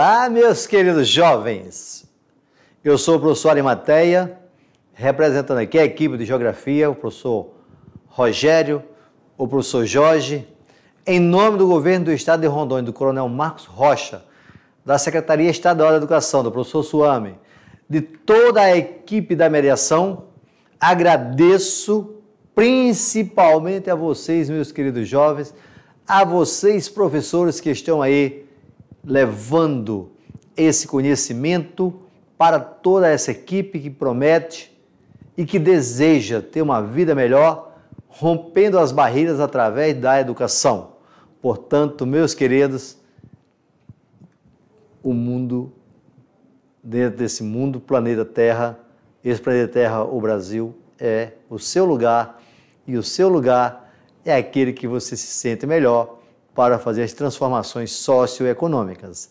Olá, meus queridos jovens! Eu sou o professor Arimateia, representando aqui a equipe de Geografia, o professor Rogério, o professor Jorge, em nome do governo do estado de Rondônia, do coronel Marcos Rocha, da Secretaria Estadual da Educação, do professor Suame, de toda a equipe da mediação, agradeço principalmente a vocês, meus queridos jovens, a vocês, professores que estão aí levando esse conhecimento para toda essa equipe que promete e que deseja ter uma vida melhor, rompendo as barreiras através da educação. Portanto, meus queridos, o mundo, dentro desse mundo, planeta Terra, esse planeta Terra, o Brasil, é o seu lugar e o seu lugar é aquele que você se sente melhor para fazer as transformações socioeconômicas.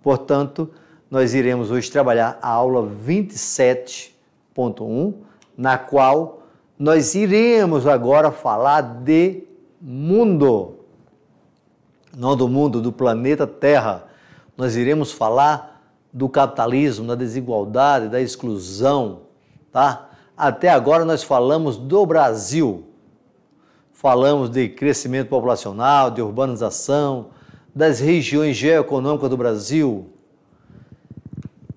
Portanto, nós iremos hoje trabalhar a aula 27.1, na qual nós iremos agora falar de mundo. Não do mundo, do planeta Terra. Nós iremos falar do capitalismo, da desigualdade, da exclusão, tá? Até agora nós falamos do Brasil. Falamos de crescimento populacional, de urbanização, das regiões geoeconômicas do Brasil.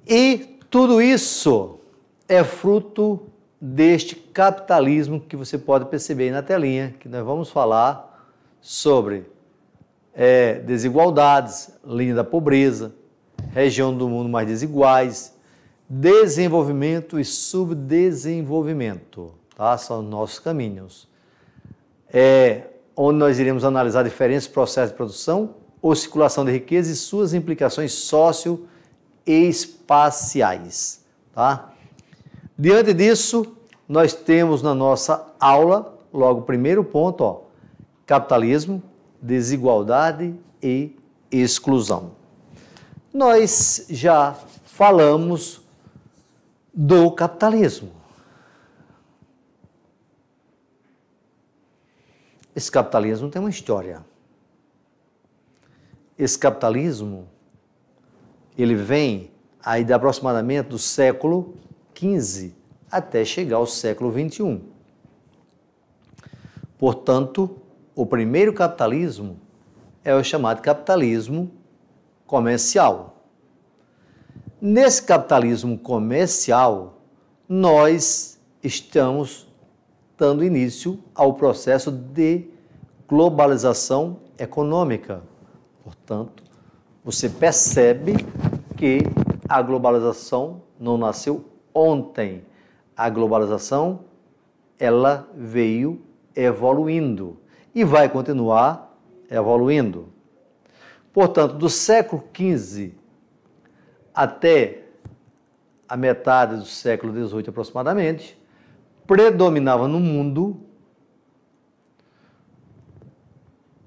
E tudo isso é fruto deste capitalismo que você pode perceber aí na telinha, que nós vamos falar sobre é, desigualdades, linha da pobreza, região do mundo mais desiguais, desenvolvimento e subdesenvolvimento, tá? São nossos caminhos é, onde nós iremos analisar diferentes processos de produção, oscilação de riqueza e suas implicações socioespaciais. Tá? Diante disso, nós temos na nossa aula, logo o primeiro ponto, ó, capitalismo, desigualdade e exclusão. Nós já falamos do capitalismo. Esse capitalismo tem uma história. Esse capitalismo, ele vem aí de aproximadamente do século XV até chegar ao século XXI. Portanto, o primeiro capitalismo é o chamado capitalismo comercial. Nesse capitalismo comercial, nós estamos dando início ao processo de globalização econômica. Portanto, você percebe que a globalização não nasceu ontem. A globalização ela veio evoluindo e vai continuar evoluindo. Portanto, do século XV até a metade do século XVIII aproximadamente, predominava no mundo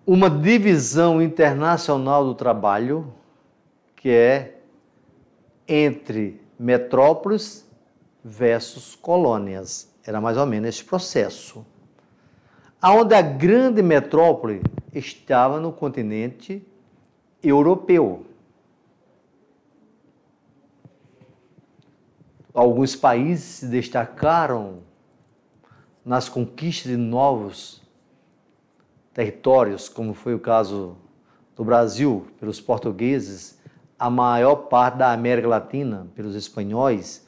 uma divisão internacional do trabalho que é entre metrópoles versus colônias. Era mais ou menos esse processo. Aonde a grande metrópole estava no continente europeu. Alguns países se destacaram nas conquistas de novos territórios, como foi o caso do Brasil pelos portugueses, a maior parte da América Latina pelos espanhóis,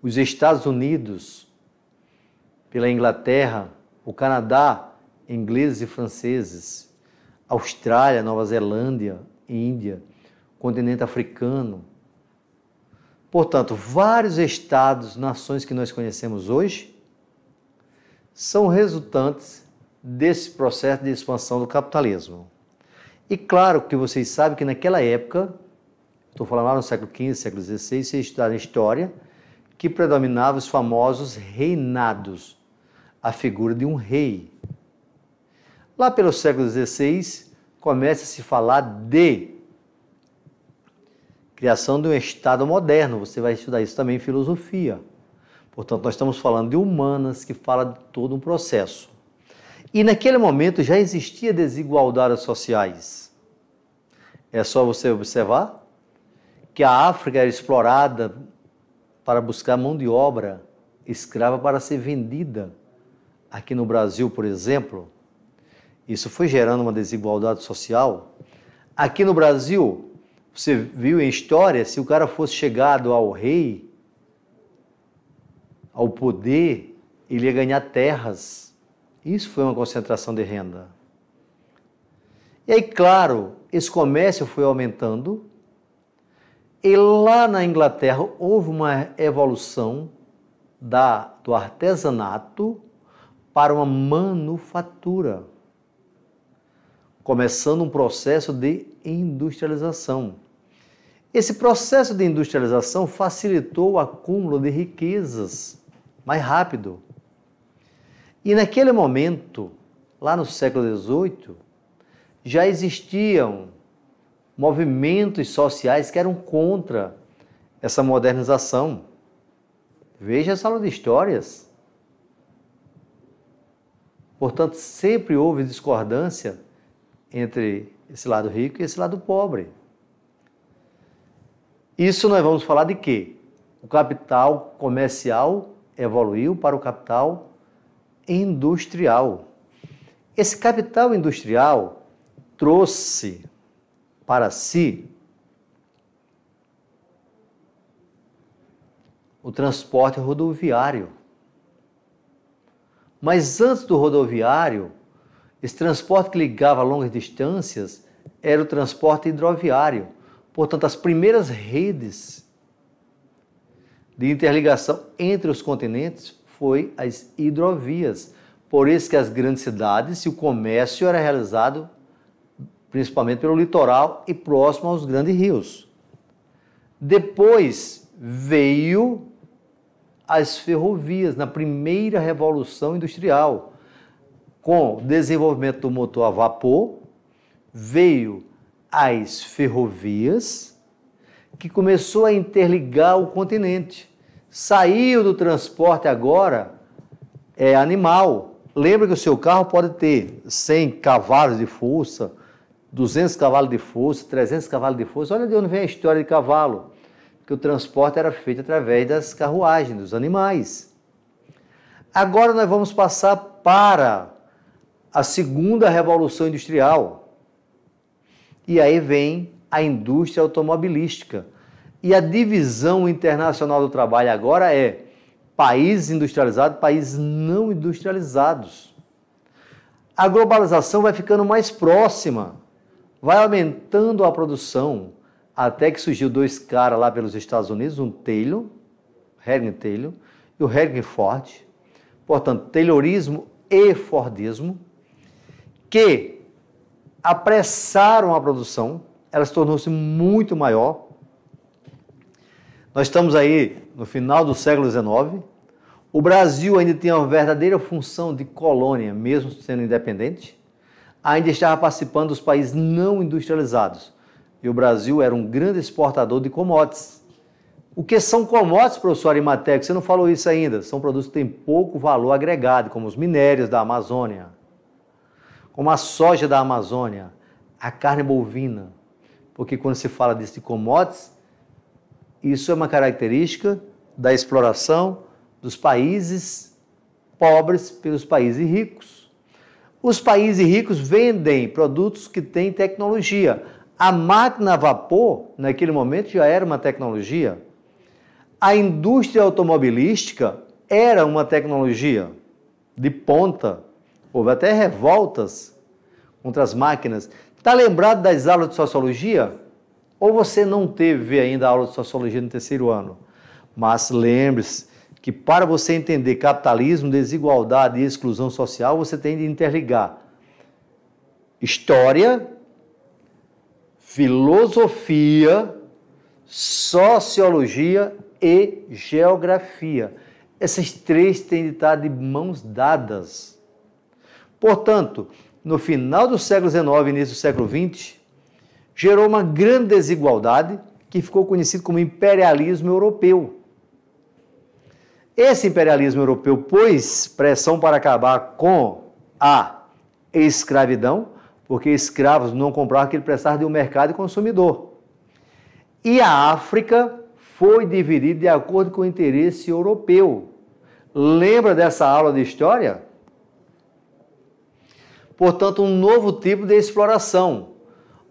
os Estados Unidos pela Inglaterra, o Canadá, ingleses e franceses, Austrália, Nova Zelândia, Índia, continente africano. Portanto, vários estados, nações que nós conhecemos hoje, são resultantes desse processo de expansão do capitalismo. E claro que vocês sabem que naquela época, estou falando lá no século XV, século XVI, vocês estudaram história, que predominavam os famosos reinados, a figura de um rei. Lá pelo século XVI, começa a se falar de criação de um Estado moderno. Você vai estudar isso também em filosofia. Portanto, nós estamos falando de humanas que fala de todo um processo. E naquele momento já existia desigualdades sociais. É só você observar que a África era explorada para buscar mão de obra escrava para ser vendida. Aqui no Brasil, por exemplo, isso foi gerando uma desigualdade social. Aqui no Brasil, você viu em história, se o cara fosse chegado ao rei, ao poder, ele ia ganhar terras. Isso foi uma concentração de renda. E aí, claro, esse comércio foi aumentando. E lá na Inglaterra houve uma evolução da, do artesanato para uma manufatura, começando um processo de industrialização. Esse processo de industrialização facilitou o acúmulo de riquezas mais rápido. E naquele momento, lá no século XVIII, já existiam movimentos sociais que eram contra essa modernização. Veja a sala de histórias. Portanto, sempre houve discordância entre esse lado rico e esse lado pobre. Isso nós vamos falar de quê? O capital comercial evoluiu para o capital industrial. Esse capital industrial trouxe para si o transporte rodoviário. Mas antes do rodoviário, esse transporte que ligava longas distâncias era o transporte hidroviário. Portanto, as primeiras redes de interligação entre os continentes foi as hidrovias. Por isso que as grandes cidades e o comércio era realizado principalmente pelo litoral e próximo aos grandes rios. Depois veio as ferrovias na primeira revolução industrial. Com o desenvolvimento do motor a vapor, veio as ferrovias que começou a interligar o continente. Saiu do transporte agora é animal. Lembra que o seu carro pode ter 100 cavalos de força, 200 cavalos de força, 300 cavalos de força. Olha de onde vem a história de cavalo, que o transporte era feito através das carruagens, dos animais. Agora nós vamos passar para a segunda revolução industrial. E aí vem a indústria automobilística. E a divisão internacional do trabalho agora é países industrializados, países não industrializados. A globalização vai ficando mais próxima, vai aumentando a produção, até que surgiu dois caras lá pelos Estados Unidos, um Taylor, Herring Taylor, e o Herring Ford, portanto, Taylorismo e Fordismo, que apressaram a produção, ela se tornou-se muito maior. Nós estamos aí no final do século XIX. O Brasil ainda tinha uma verdadeira função de colônia, mesmo sendo independente. Ainda estava participando dos países não industrializados. E o Brasil era um grande exportador de commodities. O que são commodities, professor Arimateco? Você não falou isso ainda. São produtos que têm pouco valor agregado, como os minérios da Amazônia, como a soja da Amazônia, a carne bovina, porque quando se fala disso de commodities, isso é uma característica da exploração dos países pobres pelos países ricos. Os países ricos vendem produtos que têm tecnologia. A máquina a vapor, naquele momento, já era uma tecnologia. A indústria automobilística era uma tecnologia de ponta. Houve até revoltas contra as máquinas. Está lembrado das aulas de sociologia? Ou você não teve ainda aula de sociologia no terceiro ano? Mas lembre-se que para você entender capitalismo, desigualdade e exclusão social, você tem de interligar história, filosofia, sociologia e geografia. Essas três têm de estar de mãos dadas. Portanto, no final do século XIX e início do século XX, gerou uma grande desigualdade que ficou conhecido como imperialismo europeu. Esse imperialismo europeu pôs pressão para acabar com a escravidão, porque escravos não compravam aquele prestava de um mercado consumidor. E a África foi dividida de acordo com o interesse europeu. Lembra dessa aula de história? portanto, um novo tipo de exploração.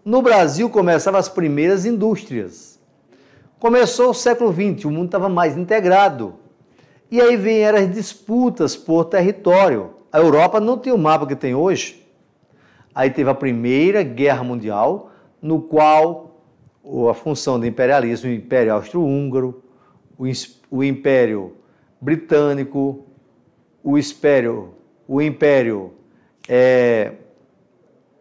No Brasil começavam as primeiras indústrias. Começou o século XX, o mundo estava mais integrado. E aí vieram as disputas por território. A Europa não tem o mapa que tem hoje. Aí teve a Primeira Guerra Mundial, no qual a função do imperialismo, o Império Austro-Húngaro, o Império Britânico, o Império, o Império é,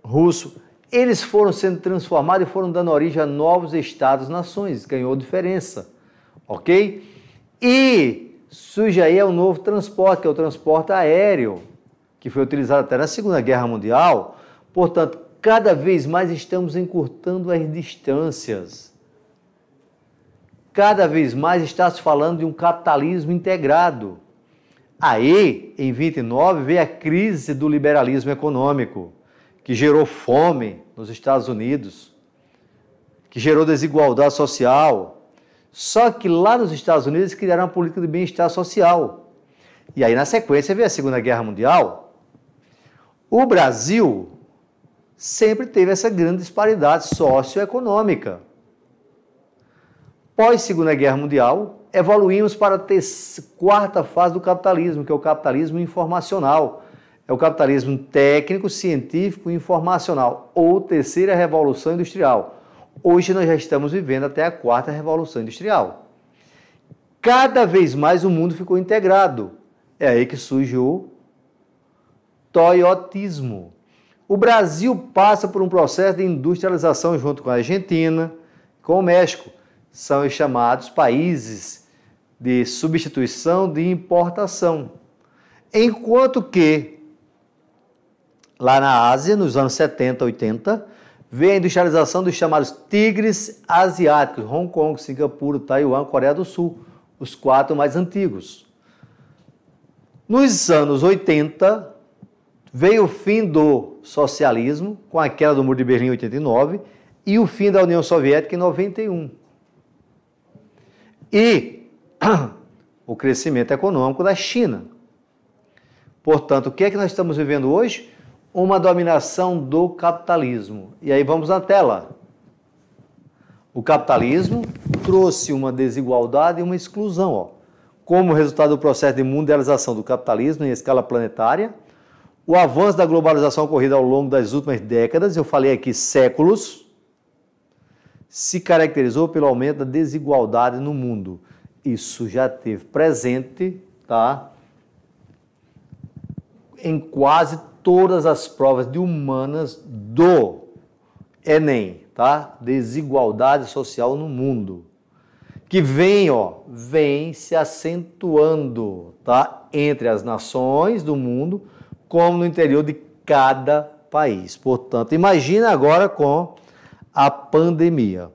russo, eles foram sendo transformados e foram dando origem a novos estados-nações, ganhou diferença, ok? E surge aí um novo transporte, que é o transporte aéreo, que foi utilizado até na Segunda Guerra Mundial. Portanto, cada vez mais estamos encurtando as distâncias. Cada vez mais está se falando de um capitalismo integrado Aí, em 29, veio a crise do liberalismo econômico, que gerou fome nos Estados Unidos, que gerou desigualdade social. Só que lá nos Estados Unidos criaram uma política de bem-estar social. E aí, na sequência, veio a Segunda Guerra Mundial. O Brasil sempre teve essa grande disparidade socioeconômica. Pós Segunda Guerra Mundial, evoluímos para a quarta fase do capitalismo, que é o capitalismo informacional. É o capitalismo técnico, científico e informacional, ou terceira revolução industrial. Hoje nós já estamos vivendo até a quarta revolução industrial. Cada vez mais o mundo ficou integrado. É aí que surge o toyotismo. O Brasil passa por um processo de industrialização junto com a Argentina, com o México. São os chamados países de substituição de importação. Enquanto que lá na Ásia, nos anos 70, 80, veio a industrialização dos chamados tigres asiáticos, Hong Kong, Singapura, Taiwan, Coreia do Sul, os quatro mais antigos. Nos anos 80, veio o fim do socialismo, com a queda do Muro de Berlim em 89, e o fim da União Soviética em 91. E o crescimento econômico da China. Portanto, o que é que nós estamos vivendo hoje? Uma dominação do capitalismo. E aí vamos na tela. O capitalismo trouxe uma desigualdade e uma exclusão. Ó. Como resultado do processo de mundialização do capitalismo em escala planetária, o avanço da globalização ocorrido ao longo das últimas décadas, eu falei aqui séculos, se caracterizou pelo aumento da desigualdade no mundo isso já teve presente, tá? Em quase todas as provas de humanas do Enem, tá? Desigualdade social no mundo. Que vem, ó, vem se acentuando, tá? Entre as nações do mundo, como no interior de cada país. Portanto, imagina agora com a pandemia.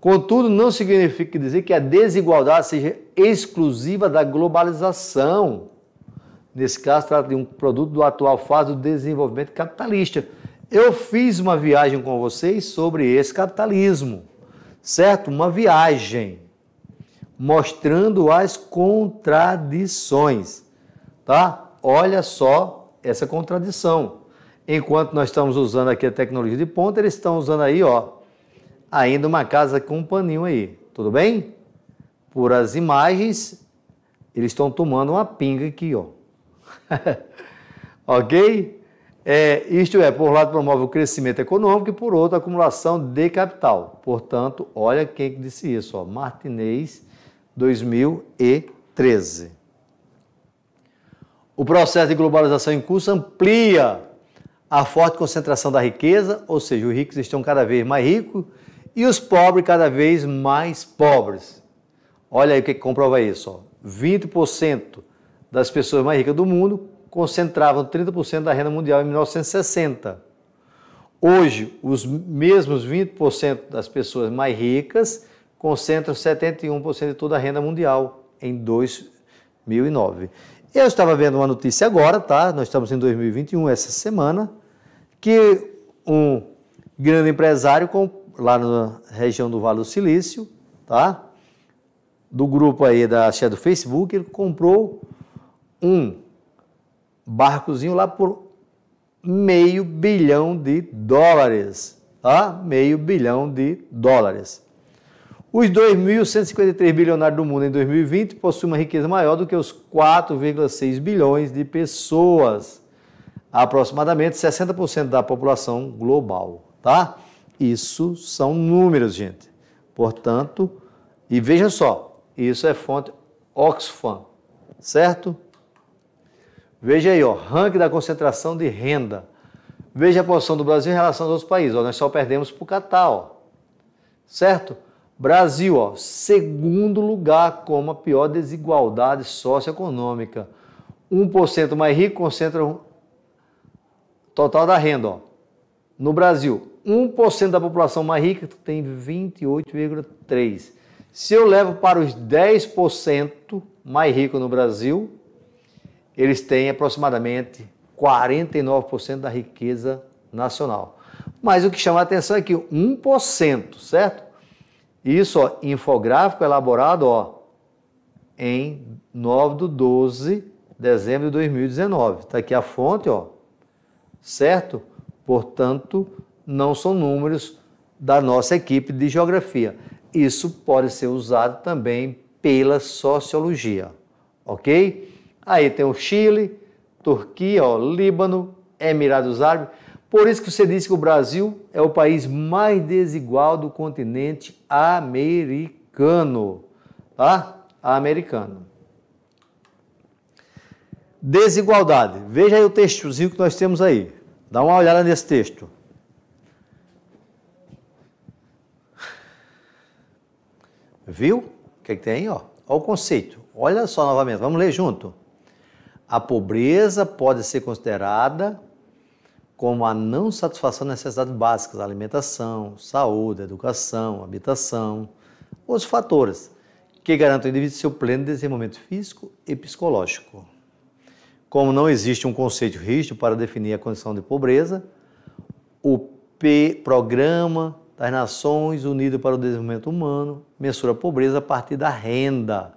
Contudo, não significa dizer que a desigualdade seja exclusiva da globalização. Nesse caso, trata de um produto do atual fase do desenvolvimento capitalista. Eu fiz uma viagem com vocês sobre esse capitalismo, certo? Uma viagem mostrando as contradições, tá? Olha só essa contradição. Enquanto nós estamos usando aqui a tecnologia de ponta, eles estão usando aí, ó, ainda uma casa com um paninho aí, tudo bem? Por as imagens, eles estão tomando uma pinga aqui, ó. ok? É, isto é, por um lado promove o crescimento econômico e por outro a acumulação de capital. Portanto, olha quem disse isso, ó, Martinez, 2013. O processo de globalização em curso amplia a forte concentração da riqueza, ou seja, os ricos estão cada vez mais ricos e os pobres cada vez mais pobres. Olha aí o que, comprova isso: ó. 20% das pessoas mais ricas do mundo concentravam 30% da renda mundial em 1960. Hoje, os mesmos 20% das pessoas mais ricas concentram 71% de toda a renda mundial em 2009. Eu estava vendo uma notícia agora, tá? Nós estamos em 2021, essa semana, que um grande empresário lá na região do Vale do Silício, tá? Do grupo aí da Cheia do Facebook, ele comprou um barcozinho lá por meio bilhão de dólares, tá? Meio bilhão de dólares. Os 2.153 bilionários do mundo em 2020 possuem uma riqueza maior do que os 4,6 bilhões de pessoas, aproximadamente 60% da população global, tá? Isso são números, gente. Portanto, e veja só, isso é fonte Oxfam, certo? Veja aí, ó, ranking da concentração de renda. Veja a posição do Brasil em relação aos outros países. Ó, nós só perdemos para o Catar, ó, certo? Brasil, ó, segundo lugar com a pior desigualdade socioeconômica. 1% mais rico concentra o total da renda. Ó. No Brasil, 1% da população mais rica, tem 28,3%. Se eu levo para os 10% mais ricos no Brasil, eles têm aproximadamente 49% da riqueza nacional. Mas o que chama a atenção é que 1%, certo? Isso, ó, infográfico elaborado ó, em 9 de 12 de dezembro de 2019. Está aqui a fonte, ó, certo? Portanto, não são números da nossa equipe de geografia. Isso pode ser usado também pela sociologia, ok? Aí tem o Chile, Turquia, ó, Líbano, Emirados Árabes. Por isso que você disse que o Brasil é o país mais desigual do continente americano, tá? Americano. Desigualdade. Veja aí o textozinho que nós temos aí. Dá uma olhada nesse texto. Viu? O que, é que tem? Ó, o conceito. Olha só novamente, vamos ler junto. A pobreza pode ser considerada como a não satisfação de necessidades básicas, alimentação, saúde, educação, habitação, os fatores que garantem o indivíduo seu pleno desenvolvimento físico e psicológico. Como não existe um conceito rígido para definir a condição de pobreza, o P programa das Nações Unidas para o Desenvolvimento Humano mensura a pobreza a partir da renda.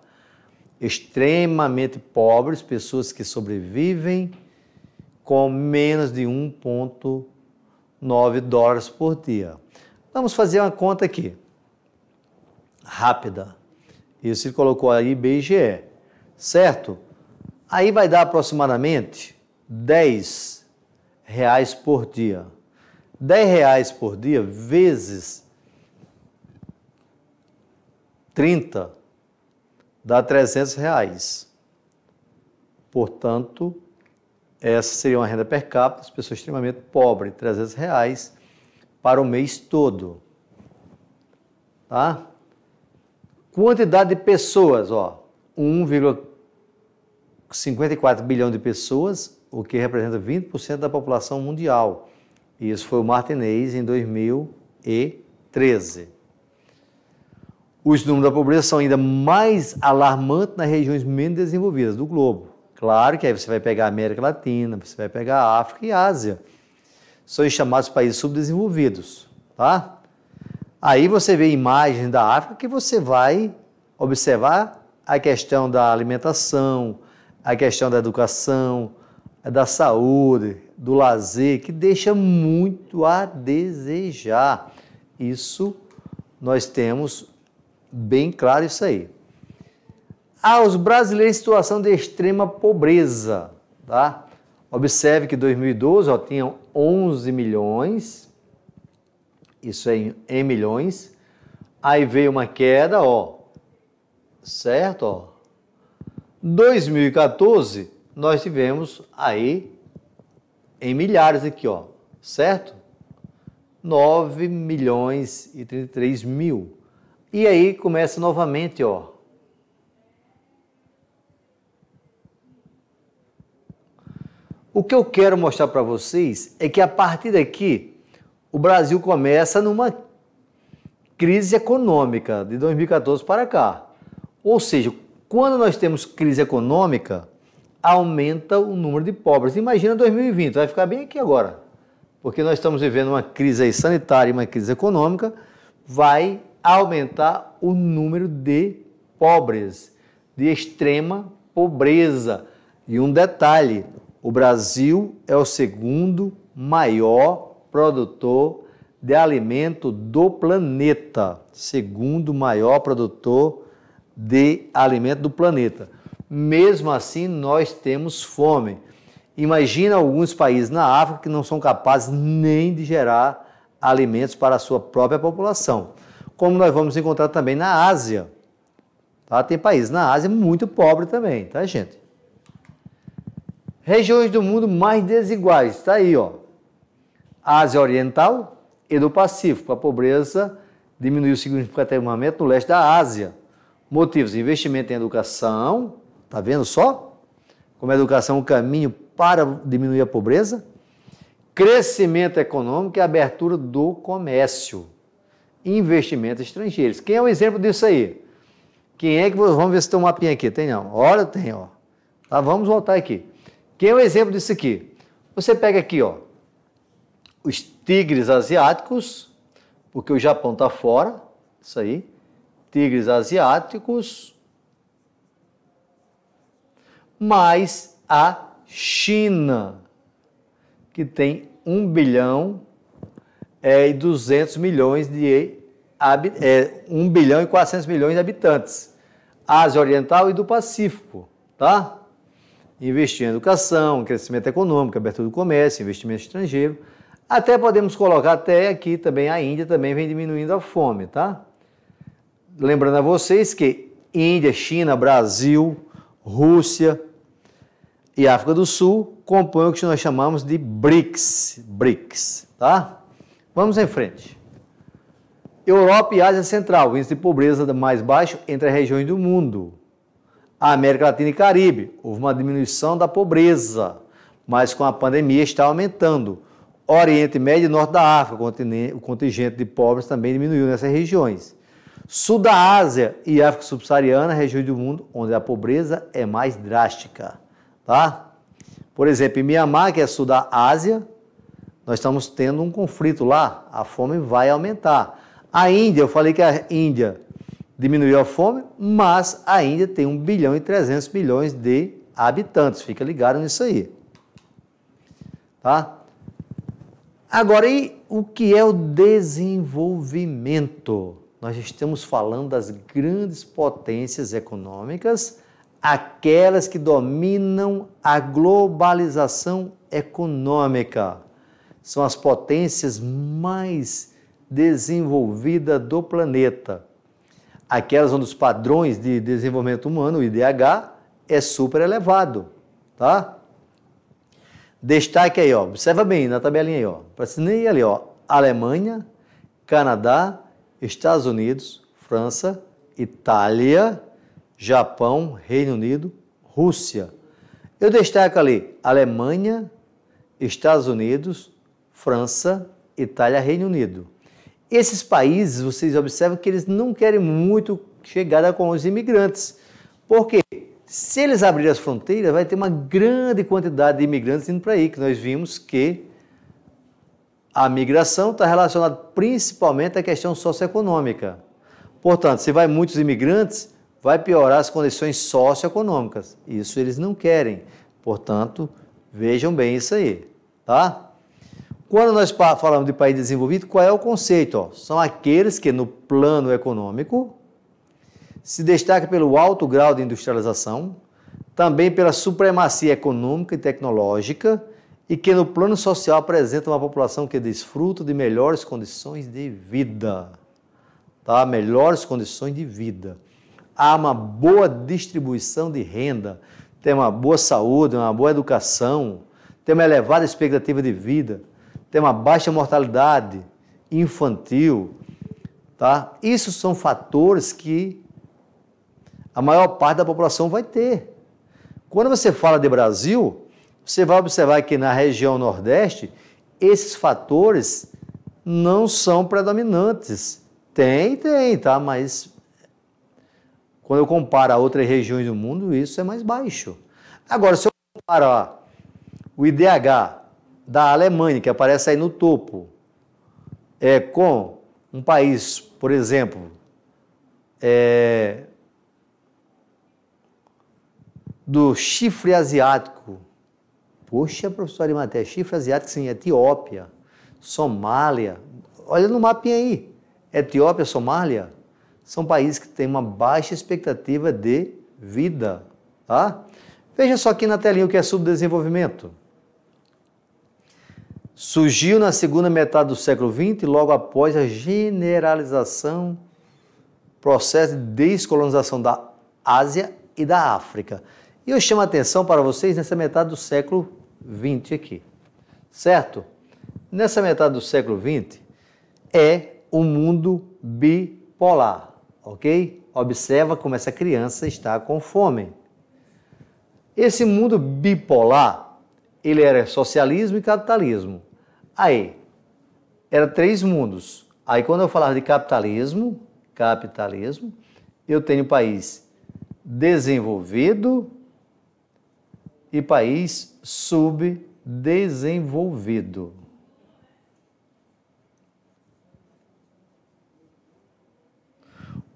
Extremamente pobres, pessoas que sobrevivem com menos de 1,9 dólares por dia. Vamos fazer uma conta aqui, rápida. Isso ele colocou aí IBGE, certo? Aí vai dar aproximadamente 10 reais por dia. 10 reais por dia vezes 30 dá 300 reais. Portanto, essa seria uma renda per capita, as pessoas extremamente pobres, 300 reais para o mês todo. Tá? Quantidade de pessoas, ó, 1,54 bilhão de pessoas, o que representa 20% da população mundial. Isso foi o Martinez em 2013. Os números da pobreza são ainda mais alarmantes nas regiões menos desenvolvidas do globo. Claro que aí você vai pegar a América Latina, você vai pegar a África e a Ásia. São os chamados países subdesenvolvidos, tá? Aí você vê imagens da África que você vai observar a questão da alimentação, a questão da educação, da saúde, do lazer que deixa muito a desejar. Isso nós temos bem claro isso aí. Aos ah, os brasileiros em situação de extrema pobreza, tá? Observe que 2012 ó, tinham 11 milhões, isso é em, em milhões, aí veio uma queda, ó, certo? Ó. 2014 nós tivemos aí em milhares aqui, ó, certo? 9 milhões e 33 mil. E aí começa novamente, ó. O que eu quero mostrar para vocês é que a partir daqui o Brasil começa numa crise econômica de 2014 para cá. Ou seja, quando nós temos crise econômica, aumenta o número de pobres. Imagina 2020, vai ficar bem aqui agora, porque nós estamos vivendo uma crise sanitária e uma crise econômica, vai aumentar o número de pobres, de extrema pobreza. E um detalhe: o Brasil é o segundo maior produtor de alimento do planeta. Segundo maior produtor de alimento do planeta mesmo assim nós temos fome. Imagina alguns países na África que não são capazes nem de gerar alimentos para a sua própria população, como nós vamos encontrar também na Ásia. Tá? Tem países na Ásia muito pobre também, tá, gente? Regiões do mundo mais desiguais, está aí, ó. Ásia Oriental e do Pacífico. A pobreza diminuiu significativamente no leste da Ásia. Motivos: investimento em educação, Está vendo só? Como a educação é um caminho para diminuir a pobreza? Crescimento econômico e abertura do comércio. Investimentos estrangeiros. Quem é o um exemplo disso aí? Quem é que. Vamos ver se tem um mapinha aqui. Tem não? Olha, tem, ó. Tá, vamos voltar aqui. Quem é o um exemplo disso aqui? Você pega aqui, ó. Os tigres asiáticos, porque o Japão está fora, isso aí. Tigres asiáticos, mais a China, que tem 1 é, é, bilhão e 200 milhões de é, 1 bilhão e 400 milhões de habitantes. Ásia Oriental e do Pacífico, tá? Investir em educação, crescimento econômico, abertura do comércio, investimento estrangeiro. Até podemos colocar até aqui também a Índia também vem diminuindo a fome, tá? Lembrando a vocês que Índia, China, Brasil, Rússia, e África do Sul compõem o que nós chamamos de BRICS. BRICS, tá? Vamos em frente. Europa e Ásia Central, índice de pobreza mais baixo entre as regiões do mundo. A América Latina e Caribe, houve uma diminuição da pobreza, mas com a pandemia está aumentando. Oriente Médio e Norte da África, o contingente de pobres também diminuiu nessas regiões. Sul da Ásia e África Subsaariana, regiões do mundo onde a pobreza é mais drástica tá? Por exemplo, em Mianmar, que é sul da Ásia, nós estamos tendo um conflito lá, a fome vai aumentar. A Índia, eu falei que a Índia diminuiu a fome, mas a Índia tem 1 bilhão e 300 milhões de habitantes, fica ligado nisso aí. Tá? Agora, e o que é o desenvolvimento? Nós estamos falando das grandes potências econômicas aquelas que dominam a globalização econômica. São as potências mais desenvolvidas do planeta. Aquelas onde os padrões de desenvolvimento humano, o IDH, é super elevado, tá? Destaque aí, ó. Observa bem na tabelinha aí, ó. Parece nem ali, ó. Alemanha, Canadá, Estados Unidos, França, Itália, Japão, Reino Unido, Rússia. Eu destaco ali Alemanha, Estados Unidos, França, Itália, Reino Unido. Esses países, vocês observam que eles não querem muito chegada com os imigrantes, porque se eles abrirem as fronteiras, vai ter uma grande quantidade de imigrantes indo para aí, que nós vimos que a migração está relacionada principalmente à questão socioeconômica. Portanto, se vai muitos imigrantes, vai piorar as condições socioeconômicas. Isso eles não querem. Portanto, vejam bem isso aí, tá? Quando nós falamos de país desenvolvido, qual é o conceito? São aqueles que, no plano econômico, se destacam pelo alto grau de industrialização, também pela supremacia econômica e tecnológica, e que, no plano social, apresentam uma população que desfruta de melhores condições de vida. Tá? Melhores condições de vida há uma boa distribuição de renda, tem uma boa saúde, uma boa educação, tem uma elevada expectativa de vida, tem uma baixa mortalidade infantil, tá? Isso são fatores que a maior parte da população vai ter. Quando você fala de Brasil, você vai observar que na região Nordeste esses fatores não são predominantes. Tem, tem, tá? Mas quando eu comparo a outras regiões do mundo, isso é mais baixo. Agora, se eu comparo ó, o IDH da Alemanha, que aparece aí no topo, é, com um país, por exemplo, é, do chifre asiático. Poxa, professor de matéria, chifre asiático, sim, Etiópia, Somália. Olha no mapinha aí. Etiópia, Somália, são países que têm uma baixa expectativa de vida. Tá? Veja só aqui na telinha o que é subdesenvolvimento. Surgiu na segunda metade do século XX, logo após a generalização, processo de descolonização da Ásia e da África. E eu chamo a atenção para vocês nessa metade do século XX aqui, certo? Nessa metade do século XX é o um mundo bipolar ok? Observa como essa criança está com fome. Esse mundo bipolar, ele era socialismo e capitalismo. Aí, era três mundos. Aí quando eu falava de capitalismo, capitalismo, eu tenho país desenvolvido e país subdesenvolvido.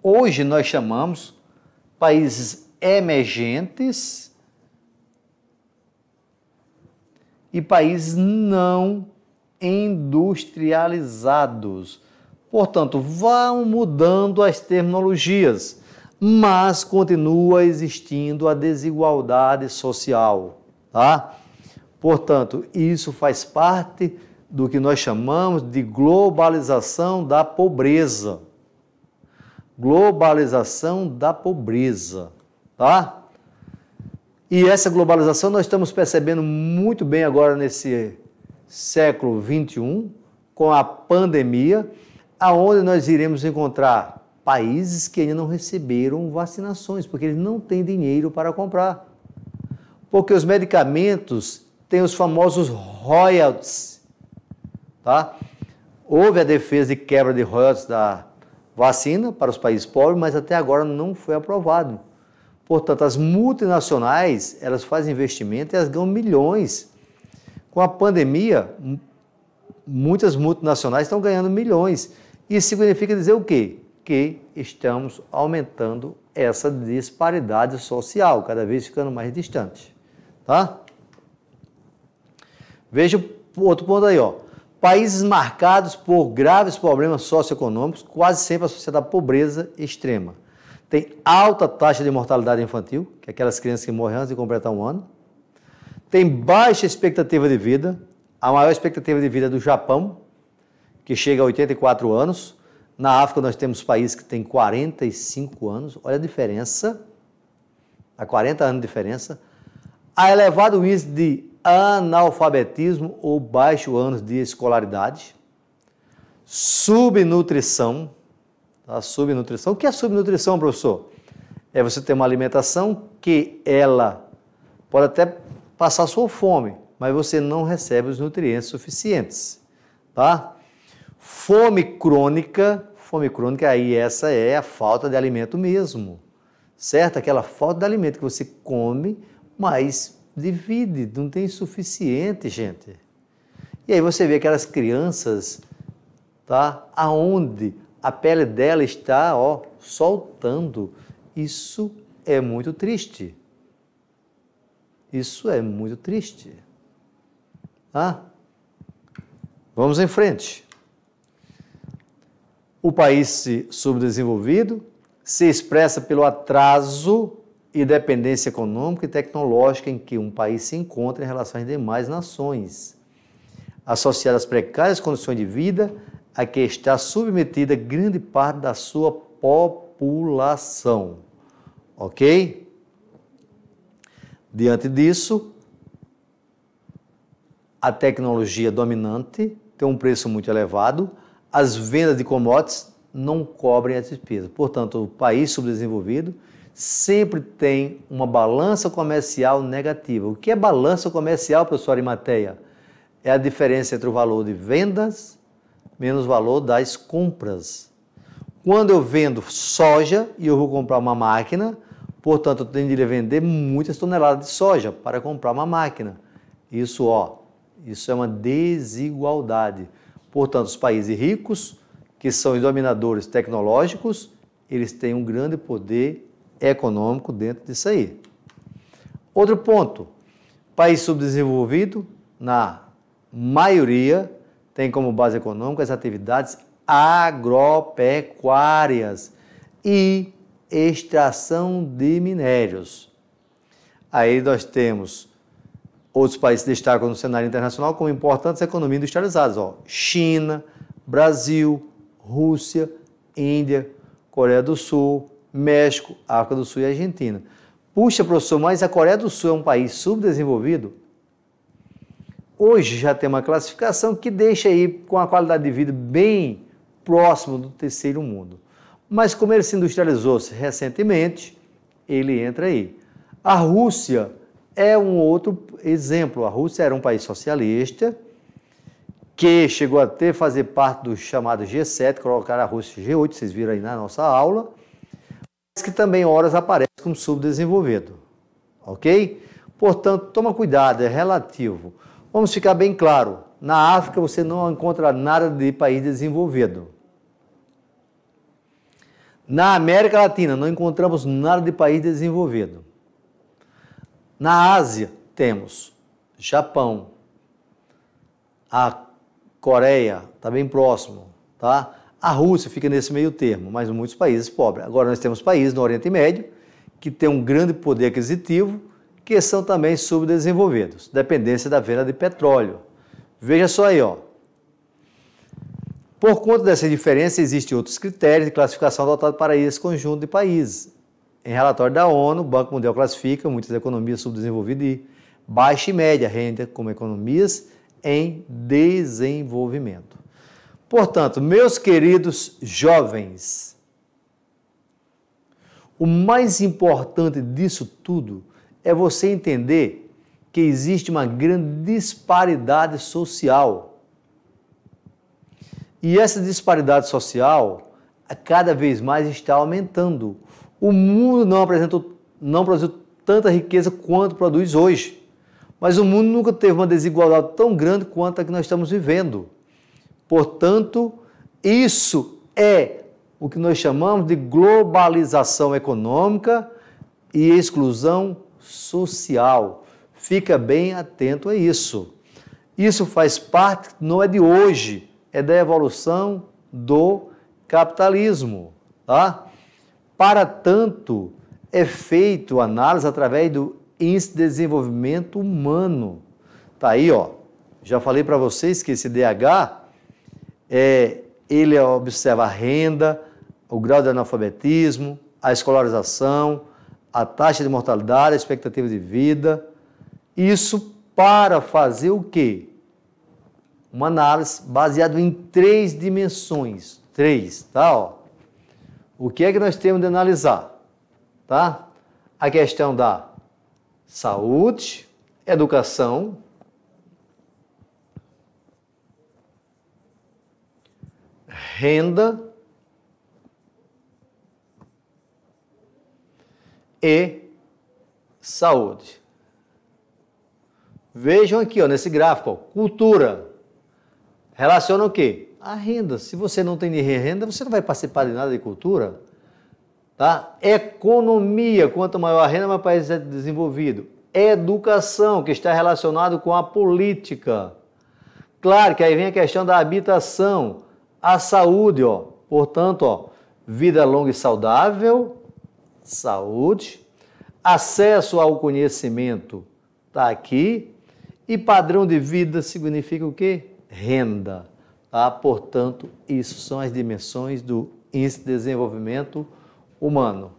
hoje nós chamamos países emergentes e países não industrializados. Portanto, vão mudando as terminologias, mas continua existindo a desigualdade social, tá? Portanto, isso faz parte do que nós chamamos de globalização da pobreza globalização da pobreza, tá? E essa globalização nós estamos percebendo muito bem agora nesse século 21, com a pandemia, aonde nós iremos encontrar países que ainda não receberam vacinações, porque eles não têm dinheiro para comprar. Porque os medicamentos têm os famosos royalties, tá? Houve a defesa de quebra de royalties da vacina para os países pobres, mas até agora não foi aprovado. Portanto, as multinacionais, elas fazem investimento e elas ganham milhões. Com a pandemia, muitas multinacionais estão ganhando milhões. Isso significa dizer o quê? Que estamos aumentando essa disparidade social, cada vez ficando mais distante, tá? Veja outro ponto aí, ó. Países marcados por graves problemas socioeconômicos, quase sempre associados à pobreza extrema. Tem alta taxa de mortalidade infantil, que é aquelas crianças que morrem antes de completar um ano. Tem baixa expectativa de vida. A maior expectativa de vida é do Japão, que chega a 84 anos. Na África, nós temos países que têm 45 anos. Olha a diferença. Há 40 anos de diferença. Há elevado índice de analfabetismo ou baixo anos de escolaridade, subnutrição. A tá? subnutrição. O que é subnutrição, professor? É você ter uma alimentação que ela pode até passar sua fome, mas você não recebe os nutrientes suficientes, tá? Fome crônica, fome crônica aí essa é a falta de alimento mesmo, certo? Aquela falta de alimento que você come, mas divide, não tem suficiente, gente. E aí você vê aquelas crianças, tá? Aonde a pele dela está, ó, soltando. Isso é muito triste. Isso é muito triste. Tá? Vamos em frente. O país subdesenvolvido se expressa pelo atraso e dependência econômica e tecnológica em que um país se encontra em relação às demais nações, associada às precárias condições de vida a que está submetida grande parte da sua população. Ok? Diante disso, a tecnologia dominante tem um preço muito elevado, as vendas de commodities não cobrem as despesas. Portanto, o país subdesenvolvido sempre tem uma balança comercial negativa. O que é balança comercial, professor Arimateia? É a diferença entre o valor de vendas menos o valor das compras. Quando eu vendo soja e eu vou comprar uma máquina, portanto eu tenho de vender muitas toneladas de soja para comprar uma máquina. Isso, ó, isso é uma desigualdade. Portanto, os países ricos, que são os dominadores tecnológicos, eles têm um grande poder econômico dentro disso aí. Outro ponto: país subdesenvolvido, na maioria, tem como base econômica as atividades agropecuárias e extração de minérios. Aí nós temos outros países destacam no cenário internacional como importantes economias industrializadas, ó, China, Brasil, Rússia, Índia, Coreia do Sul, México, África do Sul e Argentina. Puxa, professor, mas a Coreia do Sul é um país subdesenvolvido? Hoje já tem uma classificação que deixa aí com a qualidade de vida bem próximo do terceiro mundo. Mas como ele se industrializou -se recentemente, ele entra aí. A Rússia é um outro exemplo. A Rússia era um país socialista que chegou até fazer parte do chamado G7, colocar a Rússia G8, vocês viram aí na nossa aula que também horas aparece como subdesenvolvido, ok? Portanto, toma cuidado, é relativo. Vamos ficar bem claro, na África você não encontra nada de país desenvolvido. Na América Latina não encontramos nada de país desenvolvido. Na Ásia temos Japão, a Coreia, está bem próximo, tá? A Rússia fica nesse meio termo, mas muitos países pobres. Agora, nós temos países no Oriente Médio que têm um grande poder aquisitivo, que são também subdesenvolvidos, dependência da venda de petróleo. Veja só aí, ó. Por conta dessa diferença, existem outros critérios de classificação adotados para esse conjunto de países. Em relatório da ONU, o Banco Mundial classifica muitas economias subdesenvolvidas e baixa e média renda como economias em desenvolvimento. Portanto, meus queridos jovens, o mais importante disso tudo é você entender que existe uma grande disparidade social. E essa disparidade social cada vez mais está aumentando. O mundo não apresentou, não produziu tanta riqueza quanto produz hoje. Mas o mundo nunca teve uma desigualdade tão grande quanto a que nós estamos vivendo. Portanto, isso é o que nós chamamos de globalização econômica e exclusão social. Fica bem atento a isso. Isso faz parte, não é de hoje, é da evolução do capitalismo. Tá? Para tanto, é feito análise através do Índice de Desenvolvimento Humano. Tá aí, ó. Já falei para vocês que esse DH é, ele é, observa a renda, o grau de analfabetismo, a escolarização, a taxa de mortalidade, a expectativa de vida. Isso para fazer o quê? Uma análise baseada em três dimensões. Três, tá? Ó. O que é que nós temos de analisar? Tá? A questão da saúde, educação, renda e saúde. Vejam aqui, ó, nesse gráfico, ó, cultura. Relaciona o quê? A renda. Se você não tem renda, você não vai participar de nada de cultura. Tá? Economia. Quanto maior a renda, mais país é desenvolvido. Educação, que está relacionado com a política. Claro que aí vem a questão da habitação a saúde, ó. Portanto, ó, vida longa e saudável, saúde, acesso ao conhecimento, tá aqui, e padrão de vida significa o quê? Renda. Tá? Portanto, isso são as dimensões do índice de desenvolvimento humano,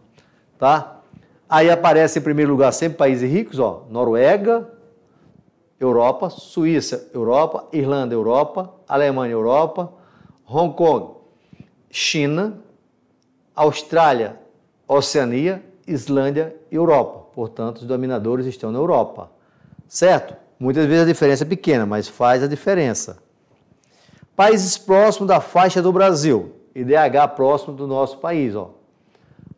tá? Aí aparece em primeiro lugar sempre países ricos, ó, Noruega, Europa, Suíça, Europa, Irlanda, Europa, Alemanha, Europa, Hong Kong, China, Austrália, Oceania, Islândia e Europa. Portanto, os dominadores estão na Europa. Certo? Muitas vezes a diferença é pequena, mas faz a diferença. Países próximos da faixa do Brasil, IDH próximo do nosso país, ó.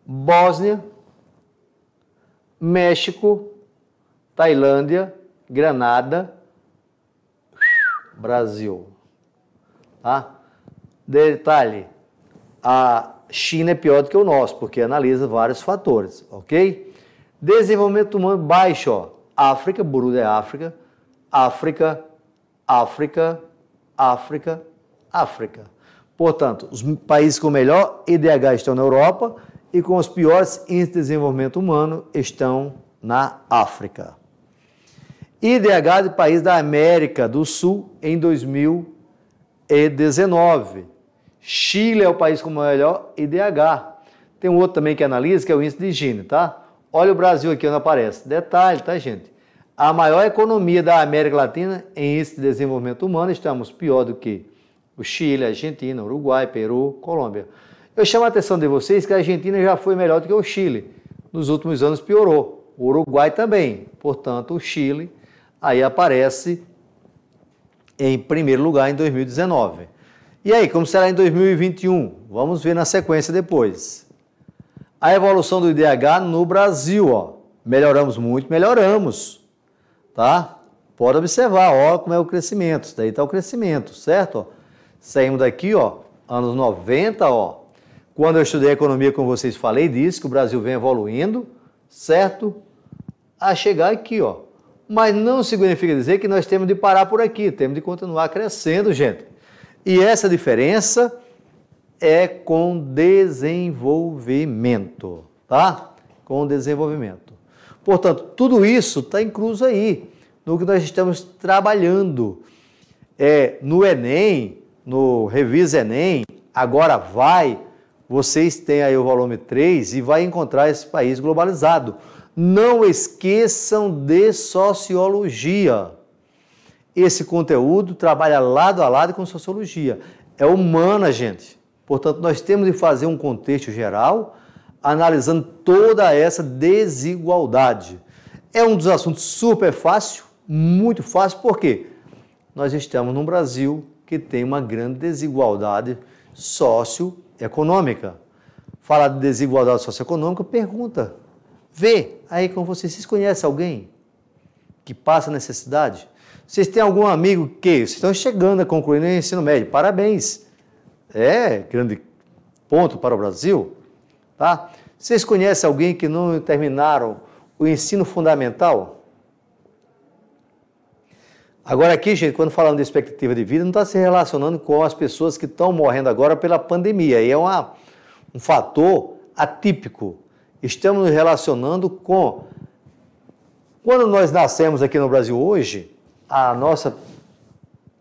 Bósnia, México, Tailândia, Granada, Brasil. Tá? Detalhe, a China é pior do que o nosso, porque analisa vários fatores, ok? Desenvolvimento humano baixo, ó. África, buruda é África, África, África, África, África. Portanto, os países com melhor IDH estão na Europa e com os piores índices de desenvolvimento humano estão na África. IDH de país da América do Sul em 2019 Chile é o país com o melhor IDH. Tem um outro também que analisa, que é o índice de Gini, tá? Olha o Brasil aqui onde aparece. Detalhe, tá, gente? A maior economia da América Latina em índice de desenvolvimento humano, estamos pior do que o Chile, Argentina, Uruguai, Peru, Colômbia. Eu chamo a atenção de vocês que a Argentina já foi melhor do que o Chile. Nos últimos anos piorou. O Uruguai também. Portanto, o Chile aí aparece em primeiro lugar em 2019. E aí, como será em 2021? Vamos ver na sequência depois. A evolução do IDH no Brasil, ó. Melhoramos muito, melhoramos. Tá? Pode observar, ó, como é o crescimento. Isso daí tá o crescimento, certo? Ó, saímos daqui, ó, anos 90, ó. Quando eu estudei economia, como vocês falei, disse que o Brasil vem evoluindo, certo? A chegar aqui, ó. Mas não significa dizer que nós temos de parar por aqui, temos de continuar crescendo, gente. E essa diferença é com desenvolvimento, tá? Com desenvolvimento. Portanto, tudo isso está incluso aí no que nós estamos trabalhando. É, no Enem, no Revisa Enem, agora vai, vocês têm aí o volume 3 e vai encontrar esse país globalizado. Não esqueçam de sociologia esse conteúdo trabalha lado a lado com sociologia. É humana, gente. Portanto, nós temos de fazer um contexto geral analisando toda essa desigualdade. É um dos assuntos super fácil, muito fácil, porque nós estamos num Brasil que tem uma grande desigualdade socioeconômica. Falar de desigualdade socioeconômica, pergunta. Vê aí com vocês, vocês conhecem alguém que passa necessidade? Vocês têm algum amigo que vocês estão chegando a concluir o ensino médio? Parabéns! É grande ponto para o Brasil, tá? Vocês conhecem alguém que não terminaram o ensino fundamental? Agora aqui, gente, quando falamos de expectativa de vida, não está se relacionando com as pessoas que estão morrendo agora pela pandemia. E é uma, um fator atípico. Estamos nos relacionando com... Quando nós nascemos aqui no Brasil hoje, a nossa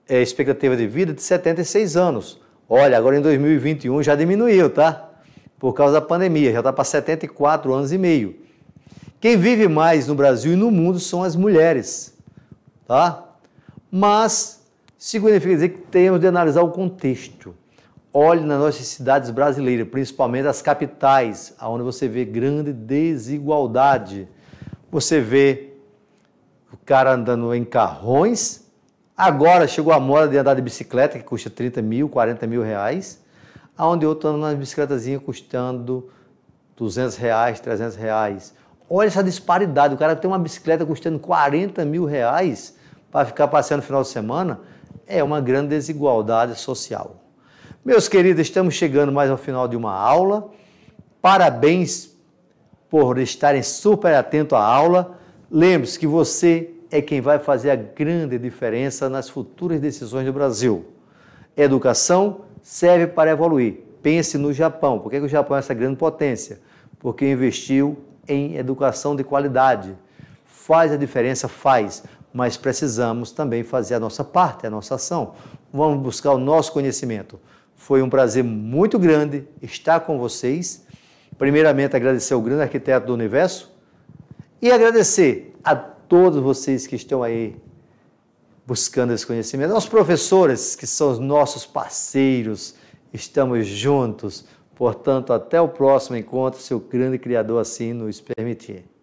é, expectativa de vida de 76 anos. Olha, agora em 2021 já diminuiu, tá? Por causa da pandemia, já está para 74 anos e meio. Quem vive mais no Brasil e no mundo são as mulheres, tá? Mas significa dizer que temos de analisar o contexto. Olhe nas nossas cidades brasileiras, principalmente as capitais, onde você vê grande desigualdade. Você vê o cara andando em carrões. Agora chegou a moda de andar de bicicleta, que custa 30 mil, 40 mil reais, aonde eu estou andando na bicicletazinha custando 200 reais, 300 reais. Olha essa disparidade, o cara tem uma bicicleta custando 40 mil reais para ficar passeando no final de semana, é uma grande desigualdade social. Meus queridos, estamos chegando mais ao final de uma aula. Parabéns por estarem super atentos à aula. Lembre-se que você é quem vai fazer a grande diferença nas futuras decisões do Brasil. Educação serve para evoluir. Pense no Japão. Por que, o Japão é essa grande potência? Porque investiu em educação de qualidade. Faz a diferença? Faz. Mas precisamos também fazer a nossa parte, a nossa ação. Vamos buscar o nosso conhecimento. Foi um prazer muito grande estar com vocês. Primeiramente, agradecer ao grande arquiteto do universo, e agradecer a todos vocês que estão aí buscando esse conhecimento, aos professores que são os nossos parceiros, estamos juntos. Portanto, até o próximo encontro, se o grande Criador assim nos permitir.